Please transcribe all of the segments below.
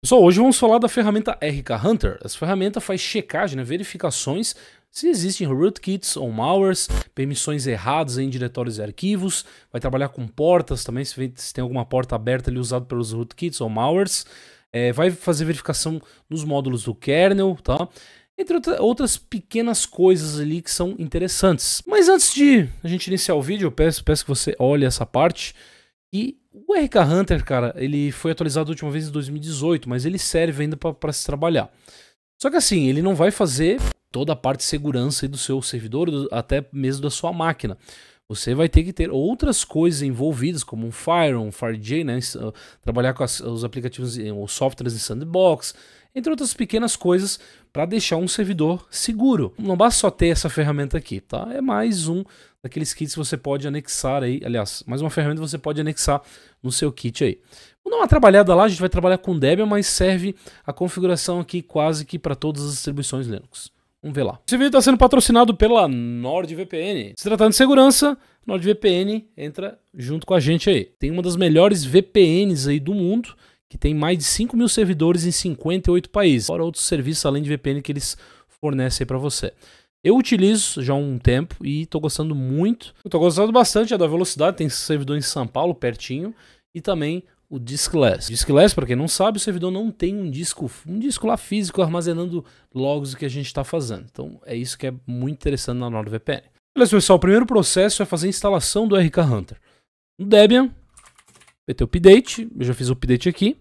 Pessoal, hoje vamos falar da ferramenta RK Hunter. Essa ferramenta faz checagem, né, verificações se existem rootkits ou malwares, permissões erradas em diretórios e arquivos, vai trabalhar com portas também, se, tem alguma porta aberta ali usada pelos rootkits ou malwares, é, vai fazer verificação nos módulos do kernel, tá? Entre outra, outras pequenas coisas ali que são interessantes. Mas antes de a gente iniciar o vídeo, eu peço, peço que você olhe essa parte e o RK Hunter, cara, ele foi atualizado a última vez em 2018, mas ele serve ainda para se trabalhar. Só que assim, ele não vai fazer toda a parte de segurança do seu servidor, do, até mesmo da sua máquina. Você vai ter que ter outras coisas envolvidas, como um Fire, um FireJ, né? Trabalhar com as, os aplicativos, eh, os softwares em sandbox, entre outras pequenas coisas para deixar um servidor seguro. Não basta só ter essa ferramenta aqui, tá? É mais um daqueles kits que você pode anexar aí, aliás, mais uma ferramenta que você pode anexar no seu kit aí. Vamos dar uma trabalhada lá, a gente vai trabalhar com Debian, mas serve a configuração aqui quase que para todas as distribuições Linux. Vamos ver lá. Esse vídeo está sendo patrocinado pela NordVPN. Se tratando de segurança, NordVPN entra junto com a gente aí. Tem uma das melhores VPNs aí do mundo que tem mais de 5 mil servidores em 58 países, fora outros serviços além de VPN que eles fornecem para você. Eu utilizo já há um tempo e estou gostando muito. Estou gostando bastante é da velocidade, tem servidor em São Paulo, pertinho, e também o Diskless. Diskless, para quem não sabe, o servidor não tem um disco, um disco lá físico armazenando logs do que a gente está fazendo. Então é isso que é muito interessante na NordVPN. Beleza, pessoal, o primeiro processo é fazer a instalação do RK Hunter. No Debian, PT update, eu já fiz o update aqui.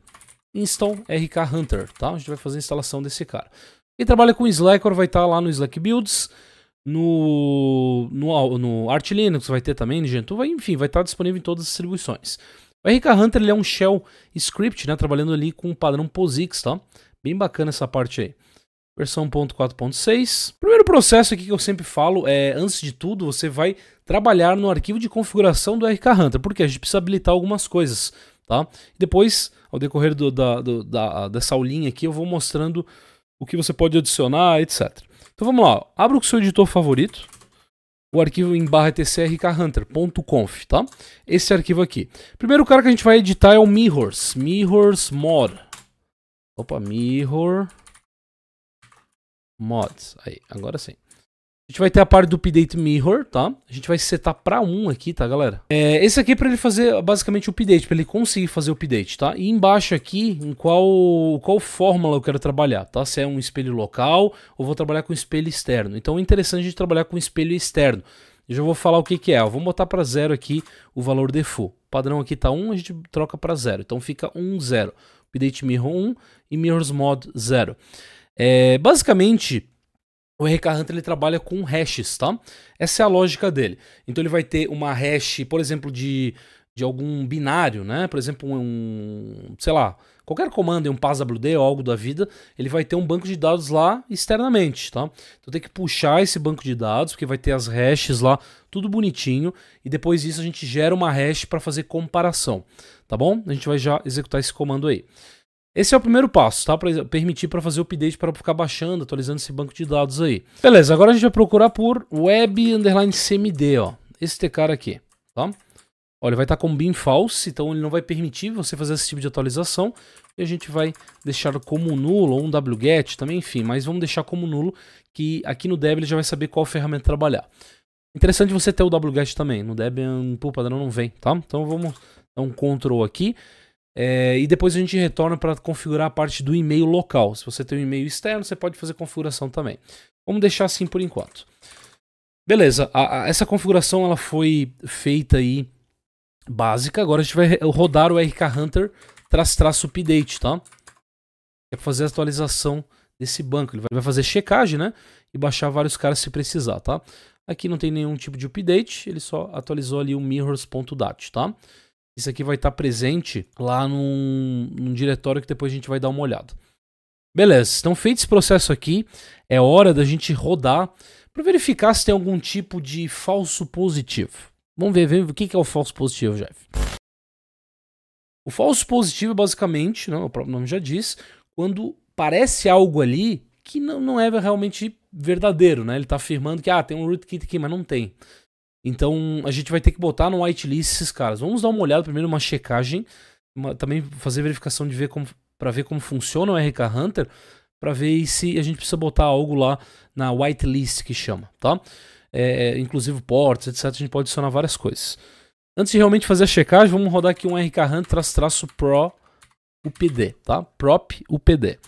Install RK Hunter, tá? A gente vai fazer a instalação desse cara. Quem trabalha com Slackware vai estar tá lá no Slack Builds, no, no, no Arch Linux vai ter também, no Gentoo, vai, enfim, vai estar tá disponível em todas as distribuições. O RK Hunter ele é um shell script, né? Trabalhando ali com o padrão POSIX, tá? Bem bacana essa parte aí versão 1.4.6. Primeiro processo aqui que eu sempre falo é, antes de tudo, você vai trabalhar no arquivo de configuração do RK Hunter, porque a gente precisa habilitar algumas coisas, tá? Depois, ao decorrer do, da, do, da, dessa aulinha aqui, eu vou mostrando o que você pode adicionar, etc. Então vamos lá, abra o seu editor favorito, o arquivo em barra tcrkhunter.conf, tá? Esse arquivo aqui. Primeiro cara que a gente vai editar é o mirrors, mirrors mod. Opa, mirror... Mods. Aí, agora sim. A gente vai ter a parte do update mirror, tá? A gente vai setar para 1 aqui, tá, galera? É, esse aqui é para ele fazer basicamente o update, para ele conseguir fazer o update, tá? E embaixo aqui, em qual, qual fórmula eu quero trabalhar, tá? Se é um espelho local ou vou trabalhar com espelho externo. Então é interessante a gente trabalhar com espelho externo. Eu já vou falar o que, que é. vamos botar para zero aqui o valor default. O padrão aqui tá 1, a gente troca para zero. Então fica 1, 0. Update mirror 1 e mirrors mod 0. É, basicamente, o RK Hunter ele trabalha com hashes, tá? Essa é a lógica dele. Então ele vai ter uma hash, por exemplo, de, de algum binário, né? Por exemplo, um, sei lá, qualquer comando em um PassWD ou algo da vida, ele vai ter um banco de dados lá externamente, tá? Então tem que puxar esse banco de dados, porque vai ter as hashes lá, tudo bonitinho, e depois disso a gente gera uma hash para fazer comparação, tá bom? A gente vai já executar esse comando aí. Esse é o primeiro passo, tá? Para permitir para fazer o update para ficar baixando, atualizando esse banco de dados aí. Beleza, agora a gente vai procurar por web underline cmd, ó. Este cara aqui, tá? Olha, vai estar tá com bin false, então ele não vai permitir você fazer esse tipo de atualização. E a gente vai deixar como nulo ou um wget também, enfim. Mas vamos deixar como nulo, que aqui no Debian ele já vai saber qual ferramenta trabalhar. Interessante você ter o wget também. No Debian, por padrão, não vem, tá? Então vamos dar um control aqui. É, e depois a gente retorna para configurar a parte do e-mail local. Se você tem um e-mail externo, você pode fazer configuração também. Vamos deixar assim por enquanto. Beleza, a, a, essa configuração ela foi feita aí básica. Agora a gente vai rodar o RK Hunter traço update, tá? É para fazer a atualização desse banco. Ele vai fazer checagem, né? E baixar vários caras se precisar, tá? Aqui não tem nenhum tipo de update, ele só atualizou ali o mirrors.dat, tá? Isso aqui vai estar tá presente lá num, num diretório que depois a gente vai dar uma olhada. Beleza, então feito esse processo aqui, é hora da gente rodar para verificar se tem algum tipo de falso positivo. Vamos ver, ver o que é o falso positivo, Jeff. O falso positivo é basicamente, não, né, o próprio nome já diz, quando parece algo ali que não, não é realmente verdadeiro, né? Ele está afirmando que ah, tem um rootkit aqui, mas não tem. Então a gente vai ter que botar no whitelist esses caras. Vamos dar uma olhada primeiro, uma checagem, uma, também fazer verificação de ver como para ver como funciona o RK Hunter, para ver se a gente precisa botar algo lá na whitelist que chama, tá? É, inclusive ports, etc. A gente pode adicionar várias coisas. Antes de realmente fazer a checagem, vamos rodar aqui um RK Hunter-pro UPD, tá? Prop UPD.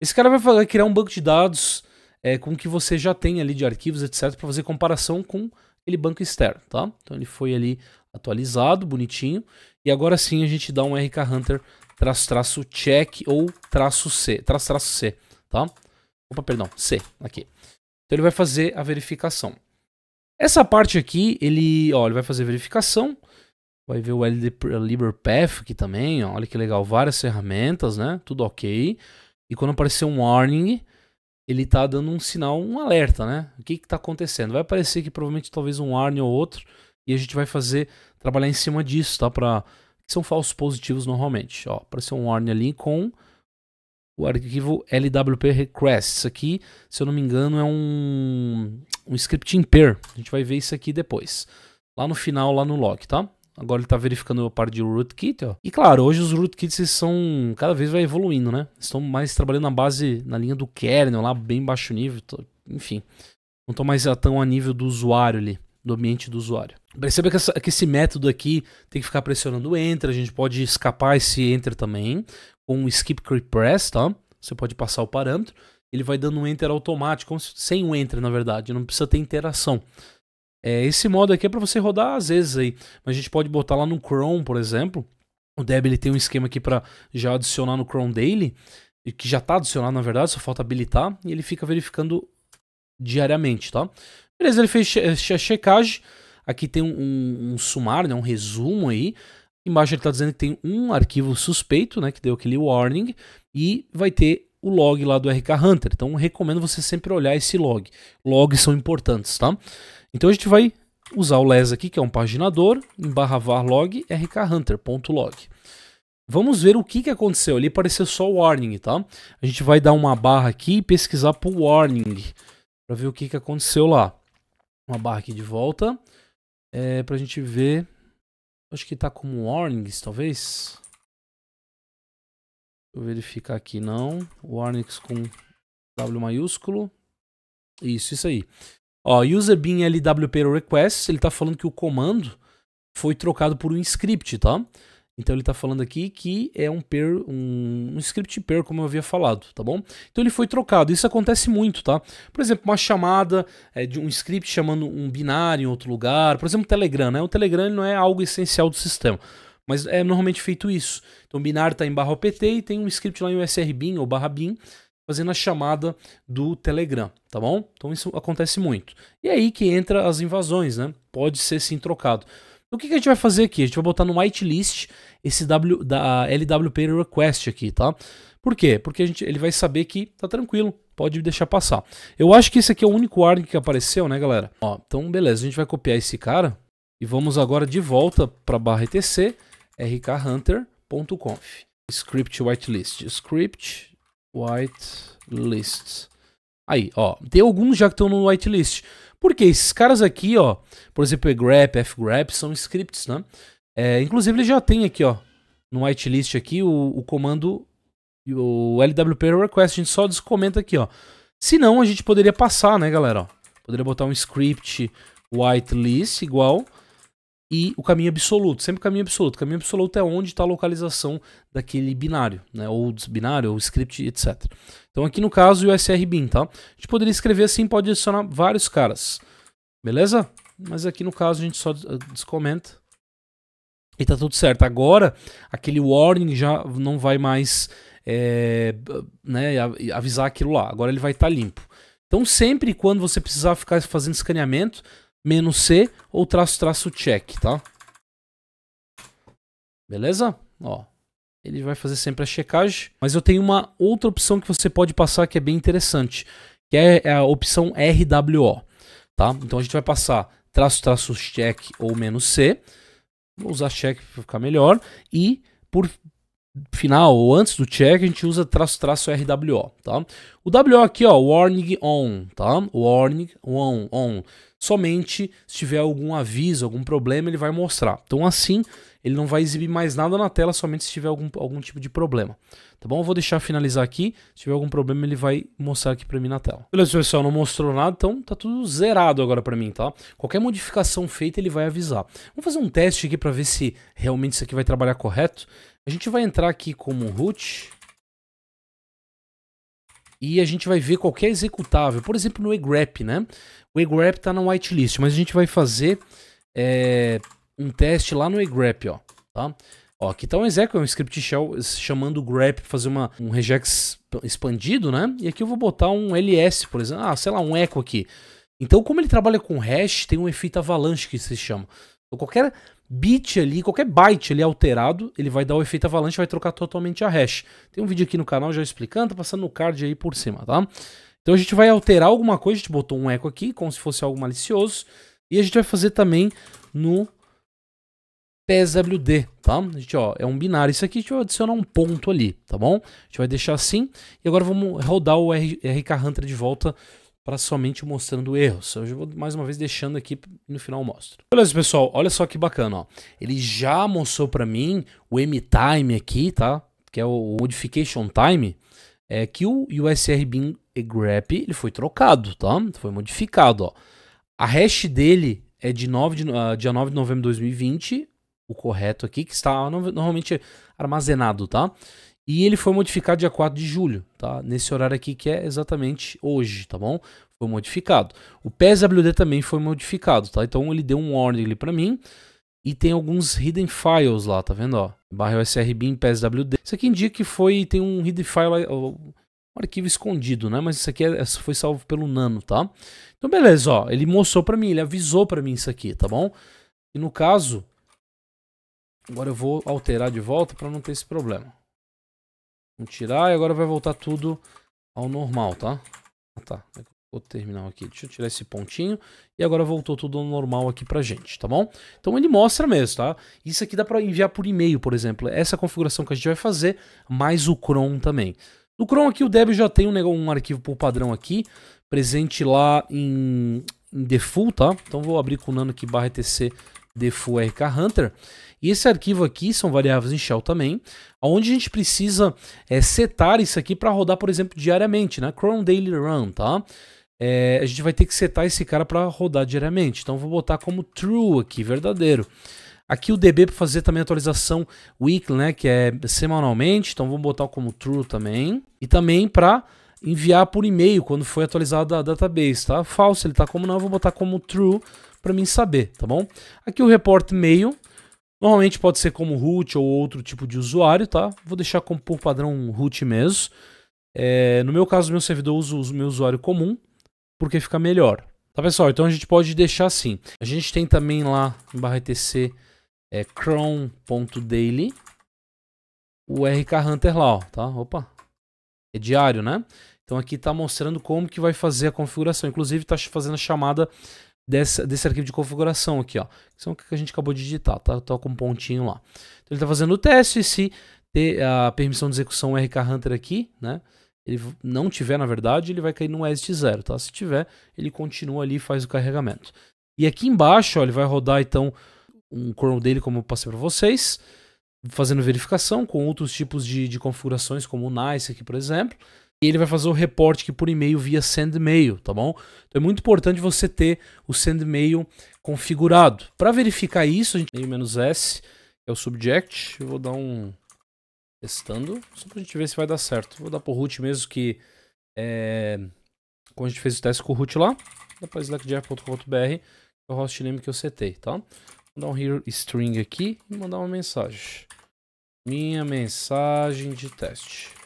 Esse cara vai criar um banco de dados é, com o que você já tem ali de arquivos, etc., para fazer comparação com aquele banco externo, tá? Então ele foi ali atualizado, bonitinho. E agora sim a gente dá um RK Hunter traço, traço check ou traço C, traço, traço C, tá? Opa, perdão, C, aqui. Então ele vai fazer a verificação. Essa parte aqui, ele, ó, ele vai fazer verificação, vai ver o LD Path aqui também, ó, olha que legal, várias ferramentas, né? Tudo ok. E quando aparecer um warning, ele está dando um sinal, um alerta, né? O que está acontecendo? Vai aparecer aqui provavelmente talvez um warning ou outro e a gente vai fazer, trabalhar em cima disso, tá? Para são falsos positivos normalmente. Ó, apareceu um warning ali com o arquivo LWP request. Isso aqui, se eu não me engano, é um, um script in A gente vai ver isso aqui depois. Lá no final, lá no log, tá? Agora ele está verificando a parte de rootkit, ó. E claro, hoje os rootkits são cada vez vai evoluindo, né? Estão mais trabalhando na base, na linha do kernel, lá bem baixo nível, tô... enfim. Não estão mais tão a nível do usuário ali, do ambiente do usuário. Perceba que, essa, que esse método aqui tem que ficar pressionando enter, a gente pode escapar esse enter também com o skip press, tá? Você pode passar o parâmetro, ele vai dando um enter automático, sem o enter na verdade, não precisa ter interação. É, esse modo aqui é para você rodar às vezes aí, mas a gente pode botar lá no Chrome, por exemplo. O Debian tem um esquema aqui para já adicionar no Chrome Daily, que já está adicionado na verdade, só falta habilitar, e ele fica verificando diariamente, tá? Beleza, ele fez a checagem, aqui tem um, um, um, sumário, né, um resumo aí, embaixo ele está dizendo que tem um arquivo suspeito, né, que deu aquele warning, e vai ter o log lá do RK Hunter, então recomendo você sempre olhar esse log, logs são importantes, tá? Então a gente vai usar o les aqui, que é um paginador, em barra var log rkhunter.log. Vamos ver o que, que aconteceu ali, pareceu só o warning, tá? A gente vai dar uma barra aqui e pesquisar por warning, para ver o que, que aconteceu lá. Uma barra aqui de volta, é, para a gente ver, acho que está como warnings, talvez. Deixa eu verificar aqui, não. Warnings com W maiúsculo. Isso, isso aí. Ó, user bin lwp request, ele tá falando que o comando foi trocado por um script, tá? Então ele está falando aqui que é um pair, um, um, script pair, como eu havia falado, tá bom? Então ele foi trocado, isso acontece muito, tá? Por exemplo, uma chamada é, de um script chamando um binário em outro lugar, por exemplo, o Telegram, né? O Telegram não é algo essencial do sistema, mas é normalmente feito isso. Então o binário está em barra OPT e tem um script lá em usrbin ou barra bin fazendo a chamada do Telegram, tá bom? Então isso acontece muito. E é aí que entra as invasões, né? Pode ser sim trocado. O que, que a gente vai fazer aqui? A gente vai botar no whitelist esse w, da LWP request aqui, tá? Por quê? Porque a gente, ele vai saber que tá tranquilo, pode deixar passar. Eu acho que esse aqui é o único warning que apareceu, né, galera? Ó, então beleza, a gente vai copiar esse cara e vamos agora de volta para barra etc rkhunter.conf script whitelist, script White list. Aí, ó, tem alguns já que estão no whitelist. Porque esses caras aqui, ó, por exemplo, grep, fgrep, são scripts, né? É, inclusive ele já tem aqui, ó, no whitelist aqui o, o comando o LWP request, a gente só descomenta aqui, ó. Se não, a gente poderia passar, né, galera, ó. Poderia botar um script whitelist igual e o caminho absoluto, sempre caminho absoluto. Caminho absoluto é onde está a localização daquele binário, né? ou binário, ou script, etc. Então aqui no caso o srbin, tá? A gente poderia escrever assim, pode adicionar vários caras, beleza? Mas aqui no caso a gente só ah, descomenta e tá tudo certo. Agora aquele warning já não vai mais é, né, avisar aquilo lá, agora ele vai estar tá limpo. Então sempre quando você precisar ficar fazendo escaneamento, menos C ou traço traço check, tá? Beleza? Ó, ele vai fazer sempre a checagem, mas eu tenho uma outra opção que você pode passar que é bem interessante, que é, é a opção RWO, tá? Então a gente vai passar traço traço check ou menos "-c", vou usar check para ficar melhor, e por final ou antes do check a gente usa traço traço RWO, tá? O WO aqui, ó, warning on, tá? Warning on, on somente se tiver algum aviso, algum problema, ele vai mostrar. Então assim, ele não vai exibir mais nada na tela, somente se tiver algum, algum tipo de problema. Tá bom? Eu vou deixar finalizar aqui. Se tiver algum problema, ele vai mostrar aqui para mim na tela. Beleza, pessoal, não mostrou nada, então tá tudo zerado agora para mim, tá? Qualquer modificação feita, ele vai avisar. Vamos fazer um teste aqui para ver se realmente isso aqui vai trabalhar correto. A gente vai entrar aqui como root e a gente vai ver qualquer executável, por exemplo, no egrep, né? O egrep está na whitelist, mas a gente vai fazer é, um teste lá no egrep, ó, tá? Ó, aqui está um exec, um script shell chamando o grep para fazer uma, um regex expandido, né? E aqui eu vou botar um ls, por exemplo, ah, sei lá, um echo aqui. Então, como ele trabalha com hash, tem um efeito avalanche que se chama. Então, qualquer bit ali, qualquer byte ali alterado, ele vai dar o efeito avalanche e vai trocar totalmente a hash. Tem um vídeo aqui no canal já explicando, tá passando no card aí por cima, tá? Então a gente vai alterar alguma coisa, a gente botou um eco aqui, como se fosse algo malicioso, e a gente vai fazer também no PSWD, tá? A gente, ó, é um binário isso aqui, a gente vai adicionar um ponto ali, tá bom? A gente vai deixar assim, e agora vamos rodar o RK Hunter de volta para somente mostrando erros. Eu vou mais uma vez deixando aqui no final mostro. Beleza, pessoal, olha só que bacana, ó. Ele já mostrou para mim o mtime aqui, tá? Que é o modification time, é que o USR bin grep, ele foi trocado, tá? Foi modificado, ó. A hash dele é de 9 de, uh, dia 9 de novembro de 2020, o correto aqui, que está normalmente armazenado, tá? E ele foi modificado dia 4 de julho, tá? Nesse horário aqui que é exatamente hoje, tá bom? Foi modificado. O PSWD também foi modificado, tá? Então ele deu um warning ali para mim. E tem alguns hidden files lá, tá vendo, ó? Barra SRBIN PSWD. Isso aqui indica que foi tem um hidden file um arquivo escondido, né? Mas isso aqui é, é, foi salvo pelo Nano, tá? Então beleza, ó, ele mostrou para mim, ele avisou para mim isso aqui, tá bom? E no caso, agora eu vou alterar de volta para não ter esse problema. Vamos tirar e agora vai voltar tudo ao normal, tá? Ah, tá. Vou terminar aqui. Deixa eu tirar esse pontinho. E agora voltou tudo ao normal aqui pra gente, tá bom? Então ele mostra mesmo, tá? Isso aqui dá pra enviar por e-mail, por exemplo. É essa configuração que a gente vai fazer, mais o Chrome também. No Chrome aqui o Debian já tem um, um arquivo por padrão aqui, presente lá em, em default, tá? Então vou abrir com o nano aqui, barra etc rk Hunter. E esse arquivo aqui são variáveis em shell também, onde a gente precisa é, setar isso aqui para rodar, por exemplo, diariamente, né? Chrome Daily Run, tá? É, a gente vai ter que setar esse cara para rodar diariamente. Então vou botar como true aqui, verdadeiro. Aqui o DB para fazer também atualização weekly, né, que é semanalmente, então vamos botar como true também. E também para enviar por e-mail quando foi atualizada a database, tá? Falso, ele tá como não, eu vou botar como true para mim saber, tá bom? Aqui o report mail, normalmente pode ser como root ou outro tipo de usuário, tá? Vou deixar como por padrão root mesmo. É, no meu caso, o meu servidor, usa o meu usuário comum, porque fica melhor. Tá, pessoal? Então a gente pode deixar assim. A gente tem também lá em barra etc é, chrome.daily, o rkhunter lá, ó, tá? Opa, é diário, né? Então aqui está mostrando como que vai fazer a configuração. Inclusive está fazendo a chamada dessa, desse arquivo de configuração aqui, ó. Que são o que a gente acabou de digitar, tá? Tá com um pontinho lá. Então ele está fazendo o teste se ter a permissão de execução RK Hunter aqui, né? Ele não tiver, na verdade, ele vai cair no EST 0, tá? Se tiver, ele continua ali e faz o carregamento. E aqui embaixo, ó, ele vai rodar então um kernel dele, como eu passei para vocês, fazendo verificação com outros tipos de, de configurações, como o NICE aqui, por exemplo e ele vai fazer o reporte aqui por e-mail via send mail, tá bom? Então é muito importante você ter o send mail configurado. Para verificar isso, a gente tem "-s", que é o subject, eu vou dar um testando, só pra gente ver se vai dar certo. Vou dar pro root mesmo que é... como a gente fez o teste com o root lá, depois que é o hostname que eu setei, tá? Vou dar um here string aqui e mandar uma mensagem. Minha mensagem de teste.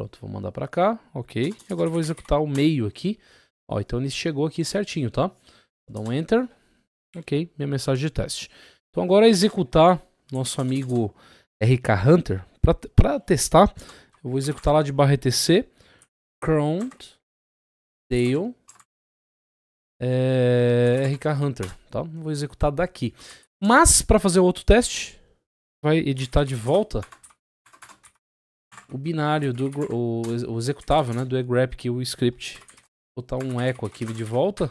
Pronto, vou mandar para cá, ok. E agora vou executar o meio aqui. Ó, então ele chegou aqui certinho, tá? Vou dar um Enter. Ok, minha mensagem de teste. Então agora é executar nosso amigo RK Hunter. Para testar, eu vou executar lá de barra etc. Cront Dale é, RK Hunter, tá? Vou executar daqui. Mas, para fazer outro teste, vai editar de volta o binário, do, o, o executável né, do egrep, que o script. Vou botar um echo aqui de volta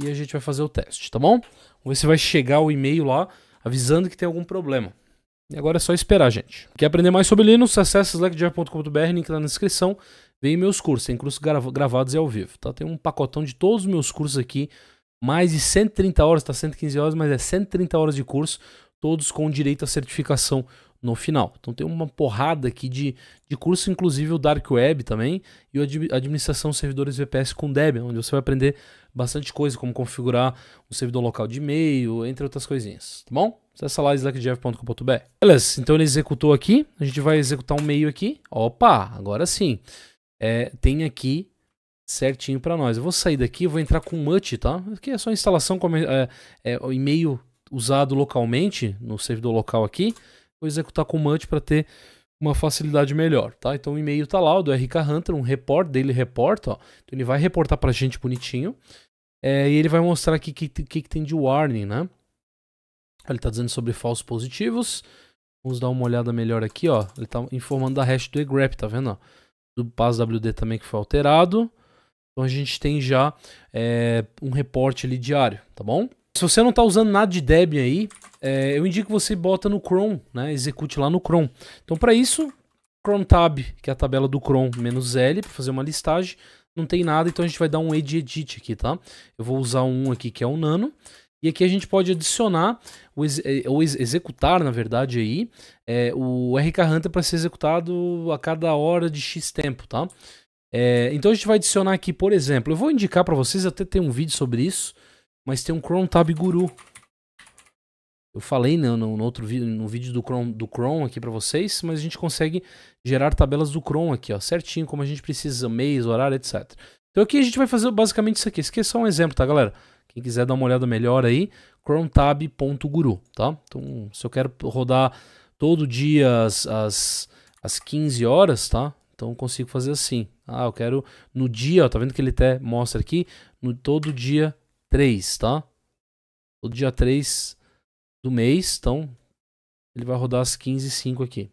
e a gente vai fazer o teste, tá bom? Vamos ver se vai chegar o e-mail lá avisando que tem algum problema. E agora é só esperar, gente. Quer aprender mais sobre Linux? Acesse slackjar.com.br, link lá na descrição. Vem meus cursos, tem cursos gravados e ao vivo, tá? Tem um pacotão de todos os meus cursos aqui, mais de 130 horas, tá 115 horas, mas é 130 horas de curso, todos com direito à certificação no final. Então tem uma porrada aqui de, de curso, inclusive o Dark Web também, e o Administração de Servidores VPS com Debian, onde você vai aprender bastante coisa, como configurar um servidor local de e-mail, entre outras coisinhas, tá bom? Acessa lá slackdev.com.br. Beleza, então ele executou aqui, a gente vai executar um e-mail aqui. Opa, agora sim. É, tem aqui certinho para nós. Eu vou sair daqui, vou entrar com MUT, tá? Aqui é só instalação, como é, é, o e-mail usado localmente, no servidor local aqui vou executar command para ter uma facilidade melhor, tá? Então o e-mail tá lá, o do RK Hunter, um report dele reporta, ó. Então ele vai reportar pra gente bonitinho. É, e ele vai mostrar aqui o que, que, que, tem de warning, né? Ele tá dizendo sobre falsos positivos. Vamos dar uma olhada melhor aqui, ó. Ele tá informando da hash do egrep, tá vendo, ó? Do PassWD também que foi alterado. Então a gente tem já é, um reporte ali diário, tá bom? Se você não tá usando nada de Debian aí, é, eu indico que você bota no Chrome, né? Execute lá no Chrome. Então, para isso, Chrome Tab, que é a tabela do Chrome, menos L, para fazer uma listagem. Não tem nada, então a gente vai dar um edit, aqui, tá? Eu vou usar um aqui que é o Nano. E aqui a gente pode adicionar, ou, ex é, ou ex executar, na verdade, aí, é, o RK Hunter para ser executado a cada hora de X tempo, tá? É, então a gente vai adicionar aqui, por exemplo, eu vou indicar para vocês, até tem um vídeo sobre isso, mas tem um Chrome Tab Guru, eu falei né, no, no outro vídeo, no vídeo do Chrome, do Chrome aqui para vocês, mas a gente consegue gerar tabelas do Chrome aqui, ó, certinho, como a gente precisa, mês, horário, etc. Então aqui a gente vai fazer basicamente isso aqui. Esqueça aqui é só um exemplo, tá, galera? Quem quiser dar uma olhada melhor aí, chrometab.guru, tá? Então, se eu quero rodar todo dia às, às, às 15 horas, tá? Então eu consigo fazer assim. Ah, eu quero no dia, ó, tá vendo que ele até mostra aqui? No todo dia 3, tá? Todo dia 3 do mês, então ele vai rodar às 15 h 5 aqui.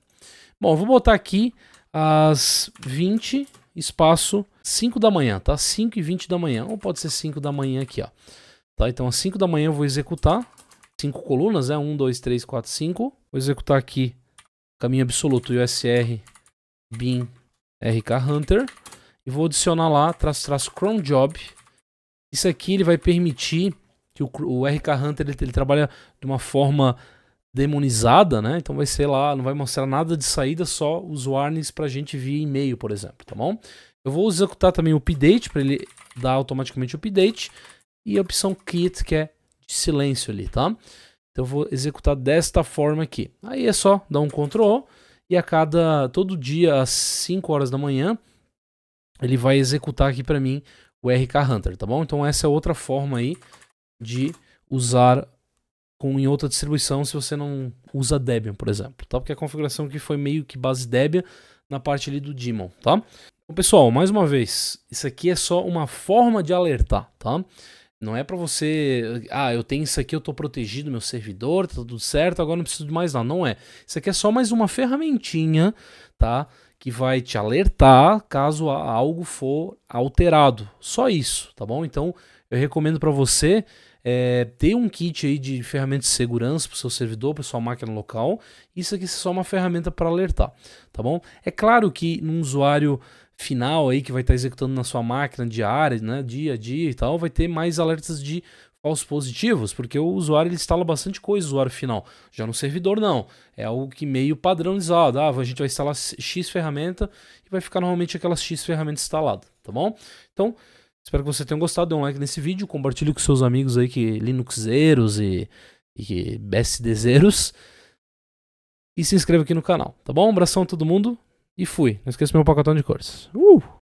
Bom, vou botar aqui às 20, espaço 5 da manhã, tá? 5 e 20 da manhã, ou pode ser 5 da manhã aqui, ó. Tá, então às 5 da manhã eu vou executar, 5 colunas, né? 1, 2, 3, 4, 5. Vou executar aqui caminho absoluto USR bin RK Hunter e vou adicionar lá traço traço cron job. Isso aqui ele vai permitir que o, o RK Hunter ele, ele, trabalha de uma forma demonizada, né? Então vai ser lá, não vai mostrar nada de saída, só os warnings pra gente via e-mail, por exemplo, tá bom? Eu vou executar também o update para ele dar automaticamente o update e a opção kit que é de silêncio ali, tá? Então eu vou executar desta forma aqui. Aí é só dar um Ctrl e a cada todo dia às 5 horas da manhã ele vai executar aqui para mim o RK Hunter, tá bom? Então essa é outra forma aí de usar com, em outra distribuição se você não usa Debian, por exemplo, tá? Porque é a configuração que foi meio que base Debian na parte ali do daemon, tá? Então, pessoal, mais uma vez, isso aqui é só uma forma de alertar, tá? Não é para você, ah, eu tenho isso aqui, eu estou protegido, meu servidor, tá tudo certo, agora não preciso de mais nada. Não é. Isso aqui é só mais uma ferramentinha, tá? Que vai te alertar caso algo for alterado. Só isso, tá bom? Então, eu recomendo para você é, ter um kit aí de ferramentas de segurança para o seu servidor, para sua máquina local. Isso aqui é só uma ferramenta para alertar, tá bom? É claro que num usuário final aí que vai estar tá executando na sua máquina diária, né, dia a dia e tal, vai ter mais alertas de falsos positivos, porque o usuário ele instala bastante coisa, o usuário final. Já no servidor, não. É algo que meio padronizado. Ah, a gente vai instalar X ferramenta e vai ficar normalmente aquelas X ferramentas instaladas, tá bom? Então, Espero que você tenha gostado. Dê um like nesse vídeo. Compartilhe com seus amigos aí que Linuxeiros e, e BSDzeiros. E se inscreva aqui no canal, tá bom? Um abração a todo mundo e fui. Não esqueça meu pacotão de cores. Uh!